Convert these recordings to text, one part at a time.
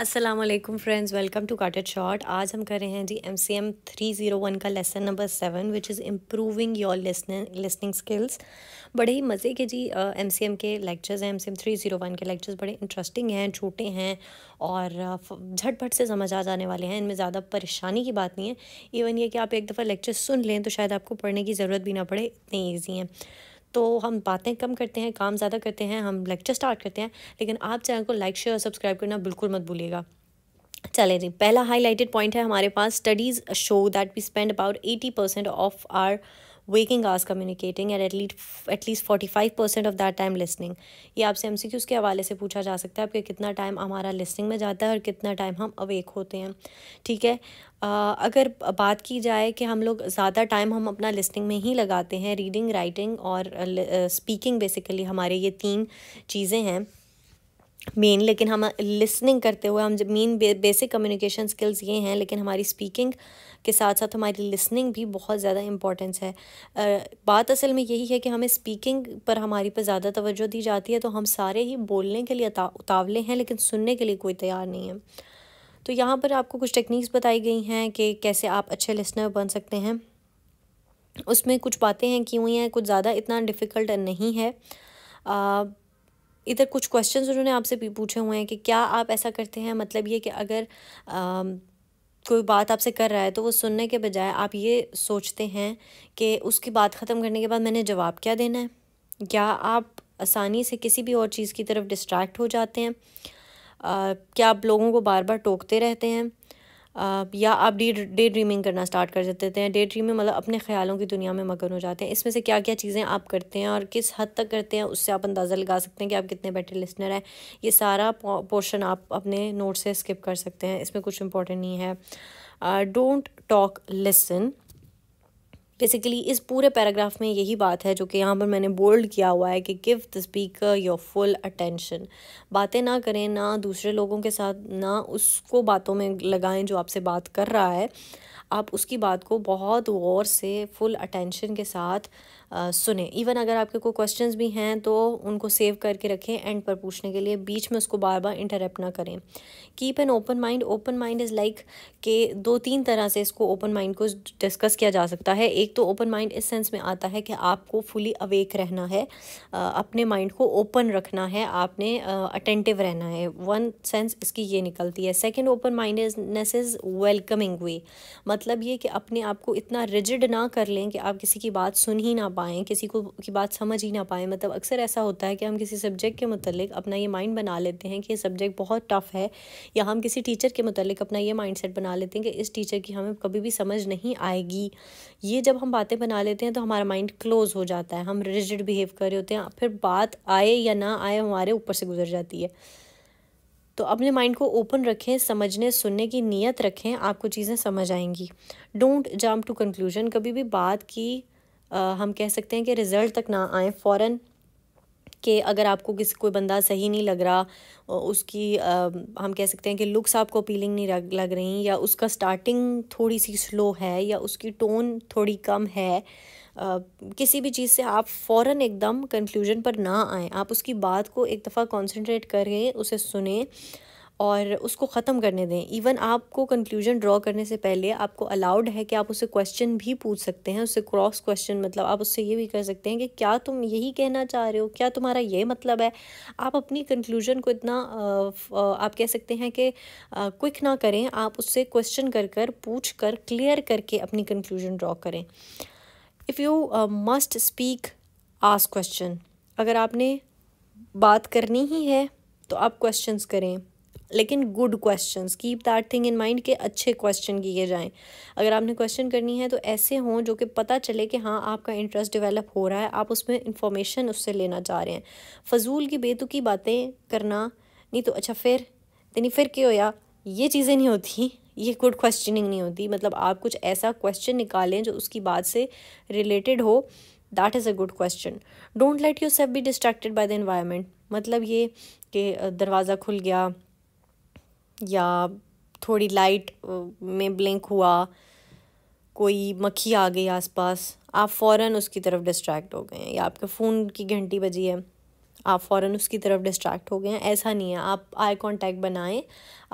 Aslam friends welcome to काटेड शॉर्ट आज हम कर रहे हैं G M C M three zero one का lesson number seven which is improving your listening skills बड़े ही मज़े के जी एम सी एम के लेक्चर्स हैं M C M three zero one के लेक्चर्स बड़े इंटरेस्टिंग हैं छोटे हैं और झटपट से समझ आ जाने वाले हैं इनमें ज़्यादा परेशानी की बात नहीं है इवन ये कि आप एक दफ़ा लेक्चर सुन लें तो शायद आपको पढ़ने की ज़रूरत भी ना पड़े इतने ईजी हैं तो हम बातें कम करते हैं काम ज़्यादा करते हैं हम लेक्चर स्टार्ट करते हैं लेकिन आप चैनल को लाइक शेयर और सब्सक्राइब करना बिल्कुल मत भूलिएगा चले जी पहला हाईलाइटेड पॉइंट है हमारे पास studies show that we spend about eighty percent of our waking hours communicating and at at least forty five percent of that time listening ये आपसे एम के हवाले से पूछा जा सकता है आपके कितना टाइम हमारा लिसनिंग में जाता है और कितना टाइम हम अवेक होते हैं ठीक है Uh, अगर बात की जाए कि हम लोग ज़्यादा टाइम हम अपना लिसनिंग में ही लगाते हैं रीडिंग राइटिंग और स्पीकिंग uh, बेसिकली हमारे ये तीन चीज़ें हैं मेन लेकिन हम लिसनिंग करते हुए हम जब मेन बेसिक कम्युनिकेशन स्किल्स ये हैं लेकिन हमारी स्पीकिंग के साथ साथ हमारी लिसनिंग भी बहुत ज़्यादा इम्पॉर्टेंस है बात असल में यही है कि हमें स्पीकिंग पर हमारी पर ज़्यादा तवज्जो दी जाती है तो हम सारे ही बोलने के लिए उतावले हैं लेकिन सुनने के लिए कोई तैयार नहीं है तो यहाँ पर आपको कुछ टेक्निक्स बताई गई हैं कि कैसे आप अच्छे लिसनर बन सकते हैं उसमें कुछ बातें हैं क्यों हुई हैं कुछ ज़्यादा इतना डिफ़िकल्ट नहीं है इधर कुछ क्वेश्चंस उन्होंने आपसे भी पूछे हुए हैं कि क्या आप ऐसा करते हैं मतलब ये कि अगर आ, कोई बात आपसे कर रहा है तो वो सुनने के बजाय आप ये सोचते हैं कि उसकी बात ख़त्म करने के बाद मैंने जवाब क्या देना है क्या आप आसानी से किसी भी और चीज़ की तरफ डिस्ट्रैक्ट हो जाते हैं आ, क्या आप लोगों को बार बार टोकते रहते हैं या आप डे डे ड्रीमिंग करना स्टार्ट कर देते हैं डे ड्रीमिंग मतलब अपने ख्यालों की दुनिया में मगन हो जाते हैं इसमें से क्या क्या चीज़ें आप करते हैं और किस हद तक करते हैं उससे आप अंदाज़ा लगा सकते हैं कि आप कितने बेटर लिसनर हैं ये सारा पोर्शन आप अपने नोट से स्किप कर सकते हैं इसमें कुछ इंपॉर्टेंट नहीं है डोंट टॉक लिसन बेसिकली इस पूरे पैराग्राफ में यही बात है जो कि यहाँ पर मैंने बोल्ड किया हुआ है कि give the speaker your full attention बातें ना करें ना दूसरे लोगों के साथ ना उसको बातों में लगाएं जो आपसे बात कर रहा है आप उसकी बात को बहुत गौर से फुल अटेंशन के साथ सुने इवन अगर आपके कोई क्वेश्चन भी हैं तो उनको सेव करके रखें एंड पर पूछने के लिए बीच में उसको बार बार इंटरप्ट ना करें keep an open mind open mind is like के दो तीन तरह से इसको ओपन माइंड को डिस्कस किया जा सकता है एक तो ओपन माइंड इस सेंस में आता है कि आपको फुली अवेक रहना है अपने माइंड को ओपन रखना है आपने अटेंटिव रहना है वन सेंस इसकी ये निकलती है second open mindness is welcoming way मतलब ये कि अपने आप को इतना रिजिड ना कर लें कि आप किसी की बात सुन ही ना पाए पाएँ किसी को की बात समझ ही ना पाएँ मतलब अक्सर ऐसा होता है कि हम किसी सब्जेक्ट के मतलब अपना ये माइंड बना लेते हैं कि ये सब्जेक्ट बहुत टफ़ है या हम किसी टीचर के मतलब अपना ये माइंड सेट बना लेते हैं कि इस टीचर की हमें कभी भी समझ नहीं आएगी ये जब हम बातें बना लेते हैं तो हमारा माइंड क्लोज हो जाता है हम रिजिड बिहेव कर रहे होते हैं फिर बात आए या ना आए हमारे ऊपर से गुजर जाती है तो अपने माइंड को ओपन रखें समझने सुनने की नीयत रखें आपको चीज़ें समझ आएंगी डोंट जम्प टू कंक्लूजन कभी भी बात की हम कह सकते हैं कि रिज़ल्ट तक ना आए फ़ौर कि अगर आपको किसी कोई बंदा सही नहीं लग रहा उसकी आ, हम कह सकते हैं कि लुक्स आपको अपीलिंग नहीं लग रही या उसका स्टार्टिंग थोड़ी सी स्लो है या उसकी टोन थोड़ी कम है आ, किसी भी चीज़ से आप फ़ौर एकदम कंक्लूजन पर ना आएँ आप उसकी बात को एक दफ़ा कॉन्सनट्रेट करें उसे सुने और उसको ख़त्म करने दें इवन आपको कंक्लूजन ड्रॉ करने से पहले आपको अलाउड है कि आप उसे क्वेश्चन भी पूछ सकते हैं उससे क्रॉस क्वेश्चन मतलब आप उससे ये भी कर सकते हैं कि क्या तुम यही कहना चाह रहे हो क्या तुम्हारा ये मतलब है आप अपनी कंक्लूजन को इतना आप कह सकते हैं कि क्विक ना करें आप उससे क्वेश्चन कर कर पूछ कर क्लियर करके अपनी कंक्लूजन ड्रॉ करें if you must speak ask question अगर आपने बात करनी ही है तो आप क्वेश्चंस करें लेकिन good question keep that thing in mind के अच्छे क्वेश्चन किए जाएँ अगर आपने क्वेश्चन करनी है तो ऐसे हों जो कि पता चले कि हाँ आपका इंटरेस्ट डिवेलप हो रहा है आप उसमें इंफॉर्मेशन उससे लेना चाह रहे हैं फजूल की बेतुकी बातें करना नहीं तो अच्छा फिर यानी फिर क्या होया ये चीज़ें नहीं होती ये गुड क्वेश्चनिंग नहीं होती मतलब आप कुछ ऐसा क्वेश्चन निकालें जो उसकी बात से रिलेटेड हो that is a good question don't let you self be distracted by the environment मतलब ये कि दरवाज़ा खुल गया या थोड़ी लाइट में ब्लिंक हुआ कोई मक्खी आ गई आसपास आप फौरन उसकी तरफ डिस्ट्रैक्ट हो गए हैं या आपके फ़ोन की घंटी बजी है आप फ़ौर उसकी तरफ डिस्ट्रैक्ट हो गए हैं ऐसा नहीं है आप आई कांटेक्ट बनाएं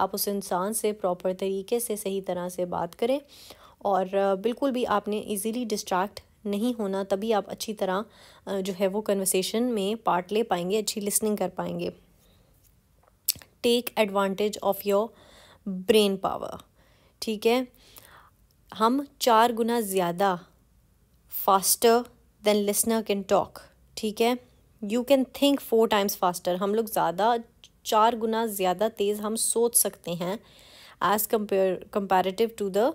आप उस इंसान से प्रॉपर तरीके से सही तरह से बात करें और बिल्कुल भी आपने इजीली डिस्ट्रैक्ट नहीं होना तभी आप अच्छी तरह जो है वो कन्वर्सेशन में पार्ट ले पाएंगे अच्छी लिसनिंग कर पाएंगे take advantage of your brain power ठीक है हम चार गुना ज़्यादा faster than listener can talk ठीक है you can think four times faster हम लोग ज़्यादा चार गुना ज़्यादा तेज़ हम सोच सकते हैं as compare comparative to the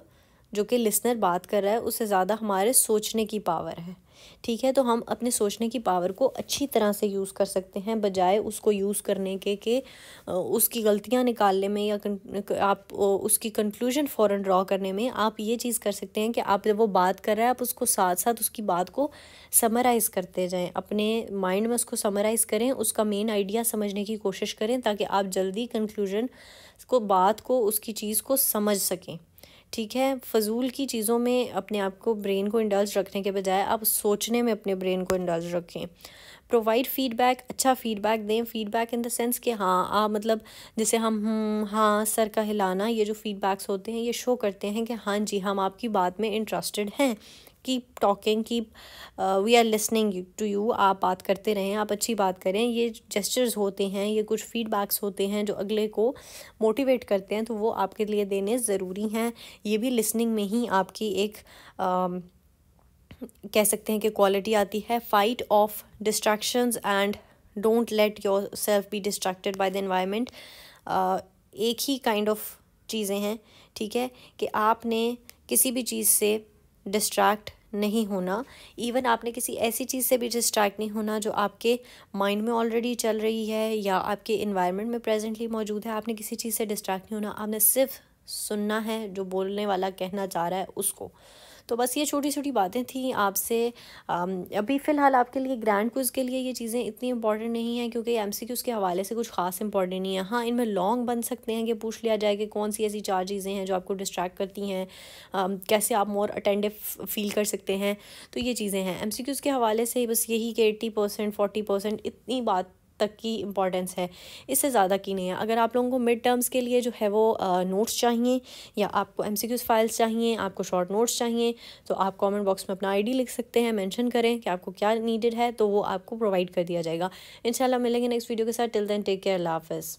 जो कि लिसनर बात कर रहा है उससे ज़्यादा हमारे सोचने की पावर है ठीक है तो हम अपने सोचने की पावर को अच्छी तरह से यूज़ कर सकते हैं बजाय उसको यूज़ करने के कि उसकी गलतियां निकालने में या आप उसकी कंक्लूजन फ़ौर ड्रॉ करने में आप ये चीज़ कर सकते हैं कि आप जब वो बात कर रहा है आप उसको साथ साथ उसकी बात को समराइज़ करते जाएं अपने माइंड में उसको समराइज़ करें उसका मेन आइडिया समझने की कोशिश करें ताकि आप जल्दी कंक्लूजन को बात को उसकी चीज़ को समझ सकें ठीक है फजूल की चीज़ों में अपने आप को ब्रेन को इंडल्ज रखने के बजाय आप सोचने में अपने ब्रेन को इंडल्ज रखें प्रोवाइड फीडबैक अच्छा फीडबैक दें फीडबैक इन द सेंस कि हाँ आप मतलब जैसे हम हम्म, हाँ सर का हिलाना ये जो फीडबैक्स होते हैं ये शो करते हैं कि हाँ जी हम आपकी बात में इंटरेस्टेड हैं keep talking keep we are listening to you आप बात करते रहें आप अच्छी बात करें ये जेस्चर्स होते हैं ये कुछ फीडबैक्स होते हैं जो अगले को मोटिवेट करते हैं तो वो आपके लिए देने ज़रूरी हैं ये भी लिसनिंग में ही आपकी एक uh, कह सकते हैं कि क्वालिटी आती है fight of distractions and don't let your self be distracted by the environment एक ही काइंड ऑफ चीज़ें हैं ठीक है कि आपने किसी भी चीज़ से डिस्ट्रैक्ट नहीं होना इवन आपने किसी ऐसी चीज़ से भी डिस्ट्रैक्ट नहीं होना जो आपके माइंड में ऑलरेडी चल रही है या आपके इन्वायरमेंट में प्रेजेंटली मौजूद है आपने किसी चीज़ से डिस्ट्रैक्ट नहीं होना आपने सिर्फ सुनना है जो बोलने वाला कहना चाह रहा है उसको तो बस ये छोटी छोटी बातें थी आपसे अभी फ़िलहाल आपके लिए ग्रैंड क्विज़ के लिए ये चीज़ें इतनी इंपॉर्टेंट नहीं है क्योंकि एम सी के हवाले से कुछ खास इंपॉर्टेंट नहीं है हाँ इनमें लॉन्ग बन सकते हैं कि पूछ लिया जाए कि कौन सी ऐसी चार चीज़ें हैं जो आपको डिस्ट्रैक्ट करती हैं कैसे आप मोर अटेंडिव फील कर सकते हैं तो ये चीज़ें हैं एम के हवाले से बस यही कि एट्टी परसेंट फोर्टी परसेंट इतनी बात तक की इंपॉर्टेंस है इससे ज़्यादा की नहीं है अगर आप लोगों को मिड टर्म्स के लिए जो है वो नोट्स चाहिए या आपको एम फाइल्स चाहिए आपको शॉर्ट नोट्स चाहिए तो आप कॉमेंट बॉक्स में अपना आई लिख सकते हैं मैंशन करें कि आपको क्या नीडेड है तो वो आपको प्रोवाइड कर दिया जाएगा इन मिलेंगे नेक्स्ट वीडियो के साथ टिल दैन टेक केयर लाफिज़